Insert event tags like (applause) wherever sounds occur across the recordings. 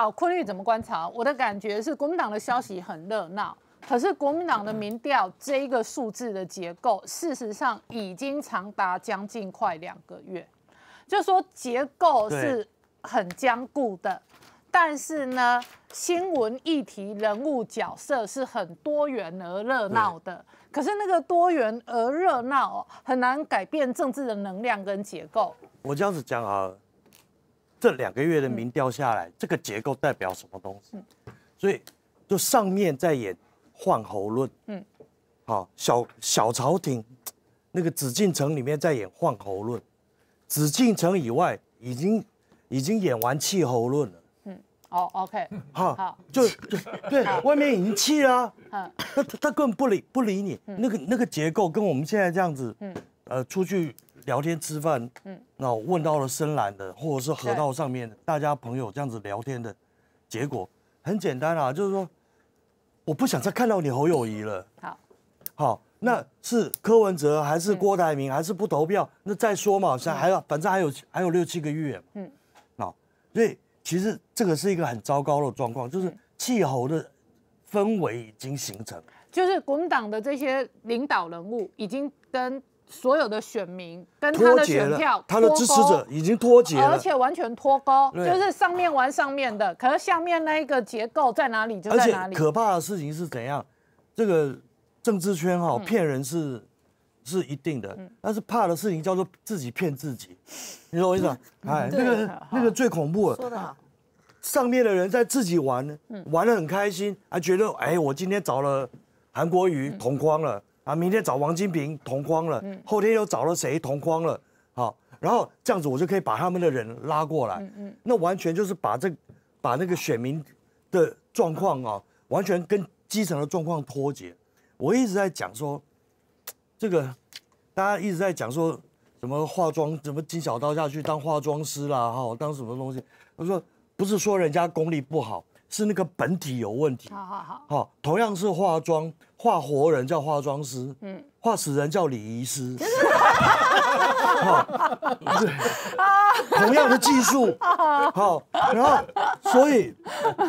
好，坤玉怎么观察？我的感觉是，国民党的消息很热闹，可是国民党的民调这一个数字的结构，事实上已经长达将近快两个月，就说结构是很坚固的，但是呢，新闻议题、人物角色是很多元而热闹的，可是那个多元而热闹很难改变政治的能量跟结构。我这样子讲啊。这两个月的民调下来，这个结构代表什么东西？所以就上面在演换喉论。嗯，好，小小朝廷那个紫禁城里面在演换喉论，紫禁城以外已经已经演完气候论了。嗯，哦，OK，好，好，就对，外面已经气了。嗯，他他根本不理不理你。嗯，那个那个结构跟我们现在这样子，嗯，呃，出去。聊天吃饭，嗯，那问到了深蓝的，或者是河道上面大家朋友这样子聊天的结果，很简单啊，就是说我不想再看到你侯友谊了。好，好，那是柯文哲还是郭台铭还是不投票，那再说嘛，好像还要，反正还有还有六七个月，嗯，那所以其实这个是一个很糟糕的状况，就是气候的氛围已经形成，就是国民党的这些领导人物已经跟。所有的选民跟他的选票、他的支持者已经脱节了，而且完全脱钩，就是上面玩上面的，可是下面那个结构在哪里就在哪里。可怕的事情是怎样？这个政治圈哈，骗人是是一定的，但是怕的事情叫做自己骗自己，你懂我意思吗？哎，那个那个最恐怖的。说的好，上面的人在自己玩玩得很开心，还觉得哎，我今天找了韩国瑜同框了。啊，明天找王金平同框了，后天又找了谁同框了？好，然后这样子我就可以把他们的人拉过来。嗯嗯，那完全就是把这把那个选民的状况啊，完全跟基层的状况脱节。我一直在讲说，这个大家一直在讲说，什么化妆，什么金小刀下去当化妆师啦，哈，当什么东西？他说不是说人家功力不好。是那个本体有问题。好好好。好，同样是化妆，画活人叫化妆师，嗯，化死人叫礼仪师。(laughs) 好，不是，同样的技术。(laughs) 好，然后，所以，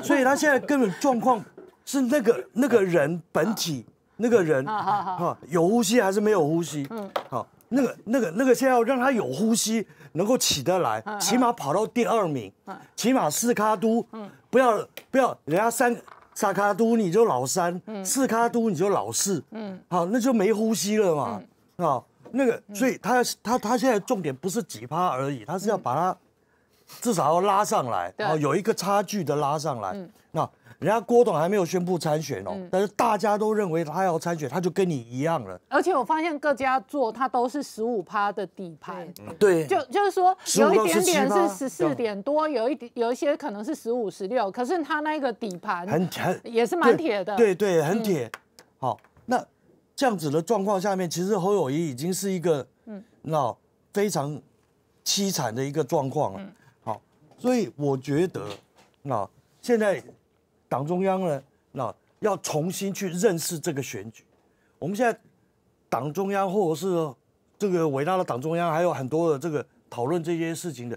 所以他现在根本状况是那个那个人本体那个人啊，有呼吸还是没有呼吸？嗯，好。那个、那个、那个，现在让他有呼吸，能够起得来，起码跑到第二名，起码四卡都，不要不要，人家三三卡都你就老三，四卡都你就老四，好，那就没呼吸了嘛，啊，那个，所以他他他现在重点不是几趴而已，他是要把它。至少要拉上来，哦，有一个差距的拉上来。那人家郭董还没有宣布参选哦，但是大家都认为他要参选，他就跟你一样了。而且我发现各家做他都是十五趴的底盘，对，就就是说有一点点是十四点多，有一点有一些可能是十五十六，可是他那个底盘很很也是蛮铁的，对对，很铁。好，那这样子的状况下面，其实侯友谊已经是一个嗯，那非常凄惨的一个状况了。所以我觉得，那现在党中央呢，那要重新去认识这个选举。我们现在党中央或者是这个伟大的党中央，还有很多的这个讨论这些事情的，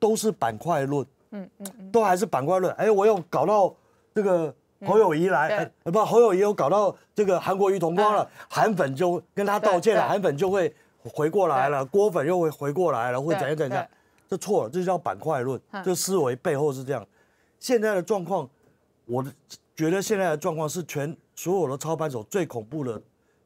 都是板块论，嗯嗯嗯，都还是板块论。哎，我又搞到这个侯友谊来，不，侯友谊又搞到这个韩国瑜同胞了，韩粉就跟他道歉了，韩粉就会回过来了，郭粉又会回过来了，会怎样怎样？错了，这叫板块论。这思维背后是这样。现在的状况，我觉得现在的状况是全所有的操盘手最恐怖的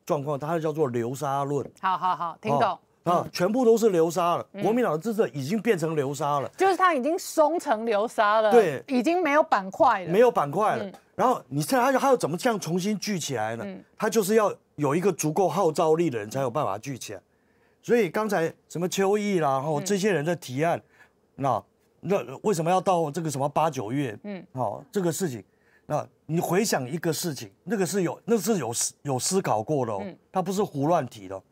状况，它就叫做流沙论。好好好，听懂啊？全部都是流沙了。国民党的政策已经变成流沙了，就是它已经松成流沙了。对，已经没有板块了，没有板块了。然后你再它它要怎么这样重新聚起来呢？它就是要有一个足够号召力的人，才有办法聚起来。所以刚才什么秋意啦，然后这些人的提案，那那为什么要到这个什么八九月？嗯，好，这个事情，那你回想一个事情，那个是有那是有有思考过的，嗯，他不是胡乱提的。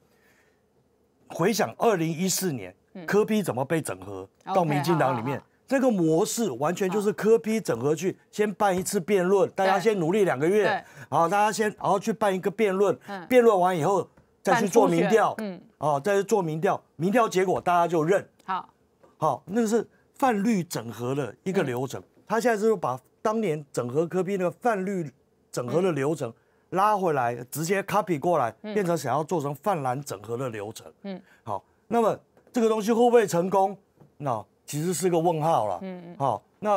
回想二零一四年科批怎么被整合到民进党里面，这个模式完全就是科批整合去先办一次辩论，大家先努力两个月，好，大家先然后去办一个辩论，辩论完以后。再去做民调，嗯，哦，再去做民调，民调结果大家就认，好，好，那个是泛绿整合的一个流程。他现在是把当年整合科批那个泛绿整合的流程拉回来，直接 copy 过来，变成想要做成泛蓝整合的流程，嗯，好，那么这个东西会不会成功？那其实是个问号了，嗯嗯，好，那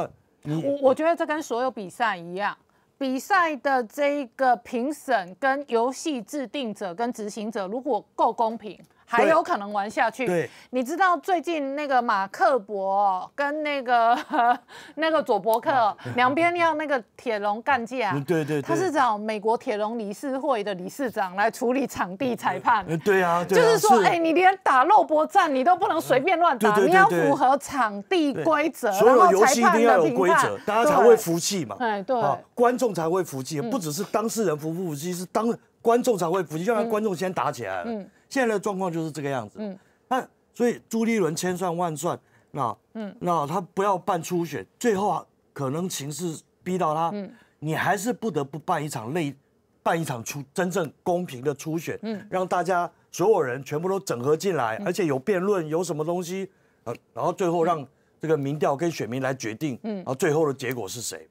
我我觉得这跟所有比赛一样。比赛的这一个评审跟游戏制定者跟执行者，如果够公平。还有可能玩下去。对，你知道最近那个马克伯跟那个 (laughs) 那个佐伯克两边要那个铁笼干架。对对。他是找美国铁笼理事会的理事长来处理场地裁判。对啊。就是说，哎，你连打肉搏战你都不能随便乱打，你要符合场地规则，所然后裁判要有规则，大家才会服气嘛。哎对。观众才会服气，不只是当事人服不服气，是当观众才会服气，要不然观众先打起来了。嗯。现在的状况就是这个样子，嗯，那所以朱立伦千算万算，那，嗯，那他不要办初选，最后啊，可能情势逼到他，嗯，你还是不得不办一场内，办一场初真正公平的初选，嗯，让大家所有人全部都整合进来，而且有辩论，有什么东西，呃，然后最后让这个民调跟选民来决定，嗯，然后最后的结果是谁。